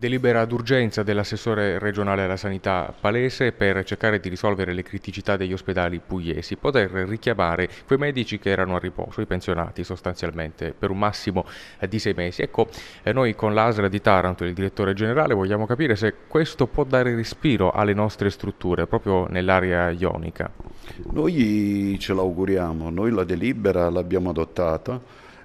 Delibera d'urgenza dell'assessore regionale alla sanità palese per cercare di risolvere le criticità degli ospedali pugliesi, poter richiamare quei medici che erano a riposo, i pensionati sostanzialmente, per un massimo eh, di sei mesi. Ecco, eh, noi con l'ASRA di Taranto e il direttore generale vogliamo capire se questo può dare respiro alle nostre strutture, proprio nell'area ionica. Noi ce l'auguriamo, noi la delibera l'abbiamo adottata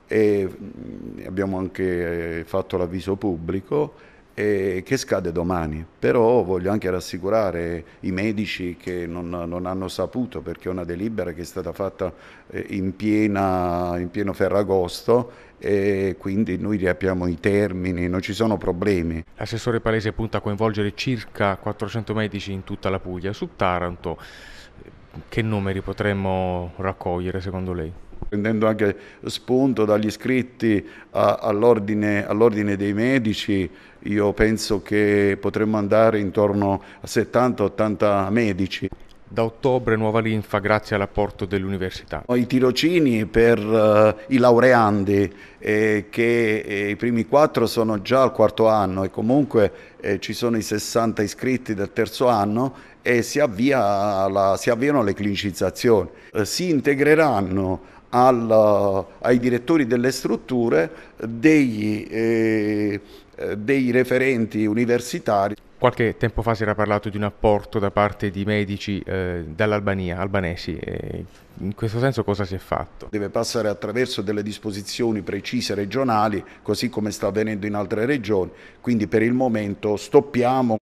e mm, abbiamo anche eh, fatto l'avviso pubblico che scade domani, però voglio anche rassicurare i medici che non, non, hanno saputo perché è una delibera che è stata fatta eh, in, piena, in pieno Ferragosto e quindi noi riapriamo i termini, non ci sono problemi. L'assessore Palese punta a coinvolgere circa 400 medici in tutta la Puglia. Su Taranto che numeri potremmo raccogliere secondo lei? prendendo anche spunto dagli iscritti all'ordine, all dei medici, io penso che potremmo andare intorno a 70-80 medici. Da ottobre nuova linfa grazie all'apporto dell'università. I tirocini per uh, i laureandi, eh, che eh, i primi quattro sono già al quarto anno e comunque eh, ci sono i 60 iscritti del terzo anno e si, avvia la, si avviano le clinicizzazioni. Eh, si integreranno al, ai direttori delle strutture degli, eh, dei referenti universitari. Qualche tempo fa si era parlato di un apporto da parte di medici eh, dall'Albania, albanesi. Eh, in questo senso cosa si è fatto? Deve passare attraverso delle disposizioni precise regionali, così come sta avvenendo in altre regioni. Quindi per il momento stoppiamo